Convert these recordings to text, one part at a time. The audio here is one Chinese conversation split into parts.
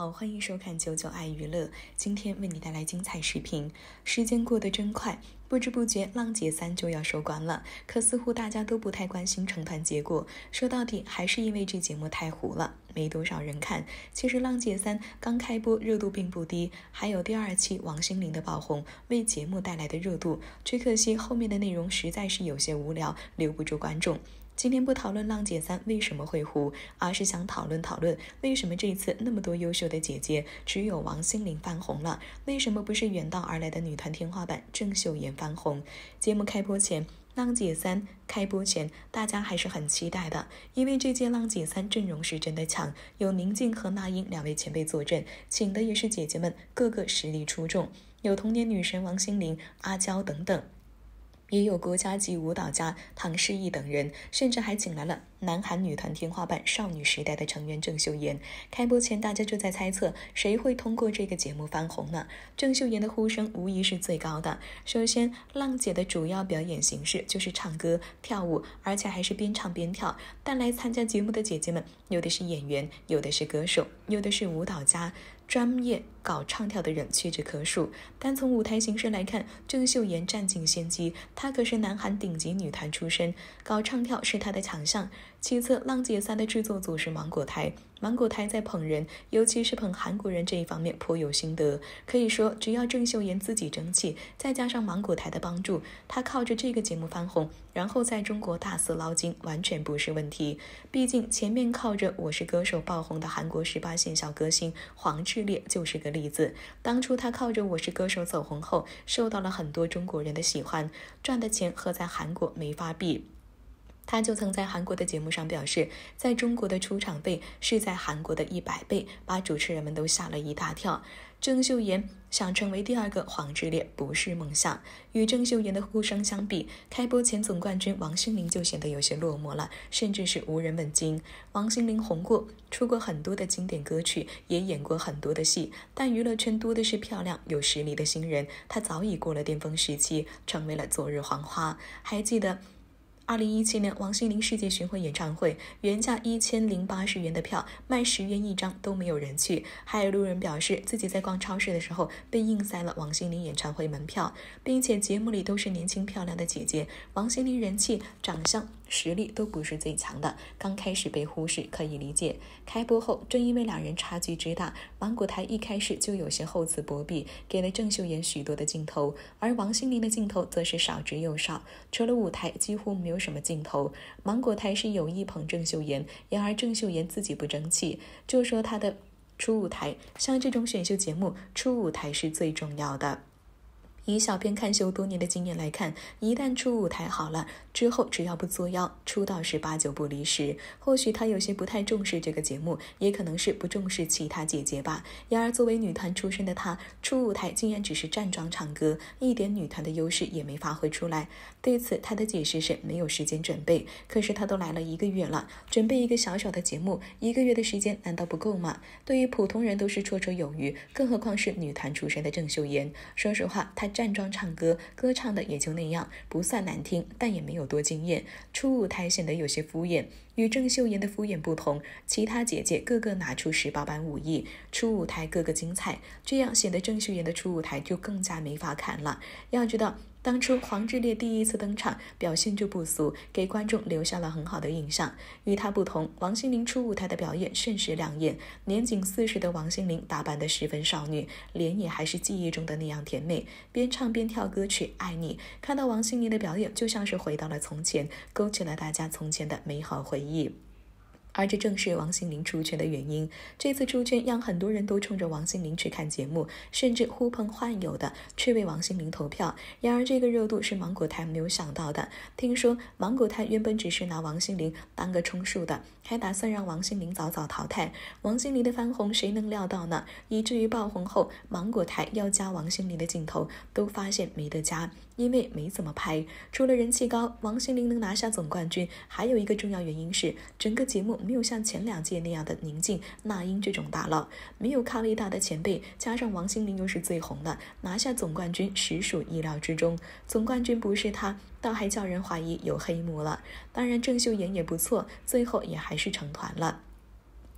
好，欢迎收看九九爱娱乐，今天为你带来精彩视频。时间过得真快。不知不觉，浪姐三就要收官了，可似乎大家都不太关心成团结果。说到底，还是因为这节目太糊了，没多少人看。其实浪姐三刚开播热度并不低，还有第二期王心凌的爆红为节目带来的热度。只可惜后面的内容实在是有些无聊，留不住观众。今天不讨论浪姐三为什么会糊，而是想讨论讨论为什么这次那么多优秀的姐姐只有王心凌泛红了，为什么不是远道而来的女团天花板郑秀妍？翻红，节目开播前，《浪姐三》开播前，大家还是很期待的，因为这届《浪姐三》阵容是真的强，有宁静和那英两位前辈坐镇，请的也是姐姐们，个个实力出众，有童年女神王心凌、阿娇等等。也有国家级舞蹈家唐诗逸等人，甚至还请来了南韩女团天花板少女时代的成员郑秀妍。开播前，大家就在猜测谁会通过这个节目翻红呢？郑秀妍的呼声无疑是最高的。首先，浪姐的主要表演形式就是唱歌、跳舞，而且还是边唱边跳。但来参加节目的姐姐们，有的是演员，有的是歌手，有的是舞蹈家。专业搞唱跳的人屈指可数，单从舞台形式来看，郑秀妍占尽先机。她可是南韩顶级女团出身，搞唱跳是她的强项。其次，《浪姐三》的制作组是芒果台，芒果台在捧人，尤其是捧韩国人这一方面颇有心得。可以说，只要郑秀妍自己争气，再加上芒果台的帮助，她靠着这个节目翻红，然后在中国大肆捞金，完全不是问题。毕竟，前面靠着《我是歌手》爆红的韩国十八线小歌星黄致列就是个例子。当初他靠着《我是歌手》走红后，受到了很多中国人的喜欢，赚的钱和在韩国没法比。他就曾在韩国的节目上表示，在中国的出场费是在韩国的一百倍，把主持人们都吓了一大跳。郑秀妍想成为第二个黄致列不是梦想。与郑秀妍的呼声相比，开播前总冠军王心凌就显得有些落寞了，甚至是无人问津。王心凌红过，出过很多的经典歌曲，也演过很多的戏，但娱乐圈多的是漂亮有实力的新人，她早已过了巅峰时期，成为了昨日黄花。还记得。二零一七年王心凌世界巡回演唱会，原价一千零八十元的票卖十元一张都没有人去。还有路人表示自己在逛超市的时候被硬塞了王心凌演唱会门票，并且节目里都是年轻漂亮的姐姐。王心凌人气、长相。实力都不是最强的，刚开始被忽视可以理解。开播后，正因为两人差距之大，芒果台一开始就有些厚此薄彼，给了郑秀妍许多的镜头，而王心凌的镜头则是少之又少，除了舞台，几乎没有什么镜头。芒果台是有意捧郑秀妍，然而郑秀妍自己不争气。就说她的初舞台，像这种选秀节目，初舞台是最重要的。以小编看秀多年的经验来看，一旦出舞台好了之后，只要不作妖，出道是八九不离十。或许她有些不太重视这个节目，也可能是不重视其他姐姐吧。然而，作为女团出身的她，出舞台竟然只是站桩唱歌，一点女团的优势也没发挥出来。对此，她的解释是没有时间准备。可是她都来了一个月了，准备一个小小的节目，一个月的时间难道不够吗？对于普通人都是绰绰有余，更何况是女团出身的郑秀妍。说实话，她。站桩唱歌，歌唱的也就那样，不算难听，但也没有多惊艳。初舞台显得有些敷衍，与郑秀妍的敷衍不同，其他姐姐个个拿出十八般武艺，初舞台个个精彩，这样显得郑秀妍的初舞台就更加没法看了。要知道。当初黄致列第一次登场，表现就不俗，给观众留下了很好的印象。与他不同，王心凌初舞台的表演甚是亮眼。年仅四十的王心凌打扮得十分少女，脸也还是记忆中的那样甜美，边唱边跳歌曲《爱你》。看到王心凌的表演，就像是回到了从前，勾起了大家从前的美好回忆。而这正是王心凌出圈的原因。这次出圈让很多人都冲着王心凌去看节目，甚至呼朋唤友的去为王心凌投票。然而，这个热度是芒果台没有想到的。听说芒果台原本只是拿王心凌当个充数的，还打算让王心凌早早淘汰。王心凌的翻红，谁能料到呢？以至于爆红后，芒果台要加王心凌的镜头，都发现没得加。因为没怎么拍，除了人气高，王心凌能拿下总冠军，还有一个重要原因是整个节目没有像前两届那样的宁静、那英这种大佬，没有咖位大的前辈，加上王心凌又是最红的，拿下总冠军实属意料之中。总冠军不是她，倒还叫人怀疑有黑幕了。当然，郑秀妍也不错，最后也还是成团了。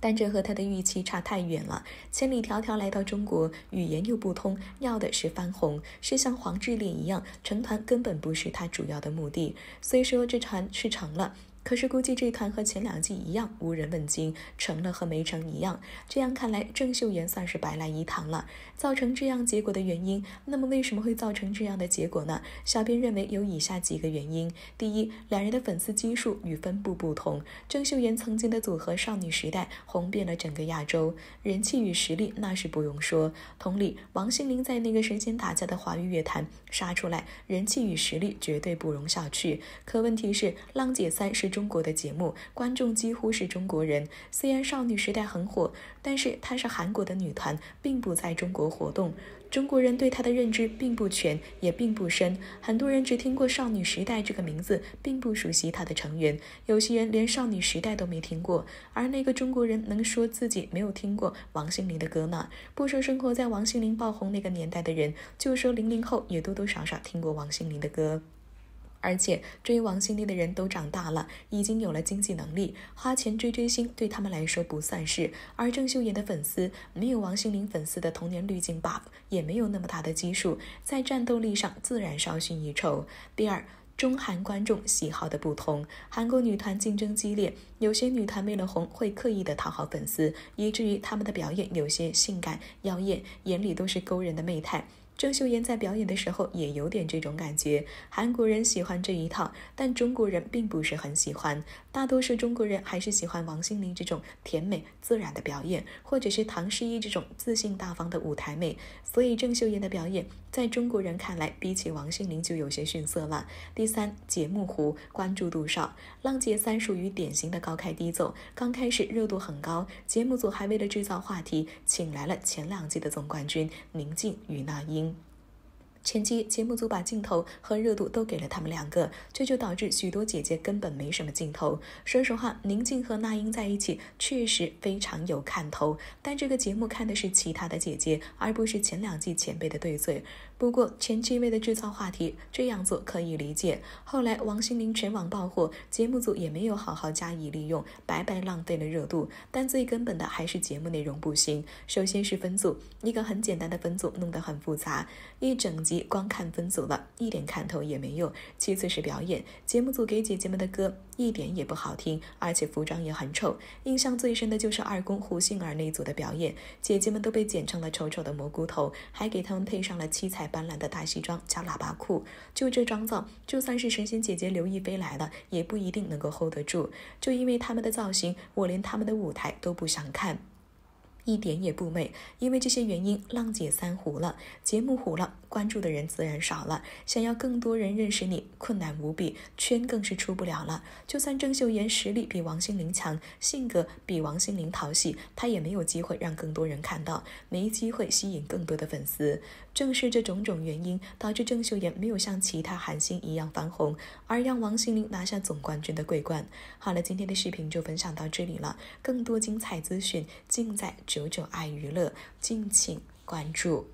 但这和他的预期差太远了。千里迢迢来到中国，语言又不通，要的是翻红，是像黄志烈一样成团，根本不是他主要的目的。虽说这船是长了。可是估计这团和前两季一样无人问津，成了和没成一样。这样看来，郑秀妍算是白来一趟了。造成这样结果的原因，那么为什么会造成这样的结果呢？小编认为有以下几个原因：第一，两人的粉丝基数与分布不同。郑秀妍曾经的组合少女时代红遍了整个亚洲，人气与实力那是不用说。同理，王心凌在那个神仙打架的华语乐坛杀出来，人气与实力绝对不容小觑。可问题是，浪姐三是。中国的节目观众几乎是中国人，虽然少女时代很火，但是她是韩国的女团，并不在中国活动。中国人对她的认知并不全，也并不深。很多人只听过少女时代这个名字，并不熟悉她的成员。有些人连少女时代都没听过。而那个中国人能说自己没有听过王心凌的歌吗？不说生活在王心凌爆红那个年代的人，就说零零后也多多少少听过王心凌的歌。而且追王心凌的人都长大了，已经有了经济能力，花钱追追星对他们来说不算事。而郑秀妍的粉丝没有王心凌粉丝的童年滤镜 buff，也没有那么大的基数，在战斗力上自然稍逊一筹。第二，中韩观众喜好的不同，韩国女团竞争激烈，有些女团为了红会刻意的讨好粉丝，以至于他们的表演有些性感妖艳，眼里都是勾人的媚态。郑秀妍在表演的时候也有点这种感觉，韩国人喜欢这一套，但中国人并不是很喜欢，大多数中国人还是喜欢王心凌这种甜美自然的表演，或者是唐诗逸这种自信大方的舞台美。所以郑秀妍的表演，在中国人看来，比起王心凌就有些逊色了。第三，节目糊，关注度少，《浪姐三》属于典型的高开低走，刚开始热度很高，节目组还为了制造话题，请来了前两季的总冠军宁静与那英。前期节目组把镜头和热度都给了他们两个，这就导致许多姐姐根本没什么镜头。说实话，宁静和那英在一起确实非常有看头，但这个节目看的是其他的姐姐，而不是前两季前辈的对嘴。不过前期为了制造话题这样做可以理解。后来王心凌全网爆火，节目组也没有好好加以利用，白白浪费了热度。但最根本的还是节目内容不行。首先是分组，一个很简单的分组弄得很复杂，一整。光看分组了一点看头也没有。其次是表演，节目组给姐姐们的歌一点也不好听，而且服装也很丑。印象最深的就是二宫胡杏儿那组的表演，姐姐们都被剪成了丑丑的蘑菇头，还给他们配上了七彩斑斓的大西装加喇叭裤。就这妆造，就算是神仙姐姐刘亦菲来了，也不一定能够 hold 得住。就因为他们的造型，我连他们的舞台都不想看。一点也不美，因为这些原因，浪姐三糊了，节目糊了，关注的人自然少了。想要更多人认识你，困难无比，圈更是出不了了。就算郑秀妍实力比王心凌强，性格比王心凌讨喜，她也没有机会让更多人看到，没机会吸引更多的粉丝。正是这种种原因，导致郑秀妍没有像其他韩星一样翻红，而让王心凌拿下总冠军的桂冠。好了，今天的视频就分享到这里了，更多精彩资讯尽在九九爱娱乐，敬请关注。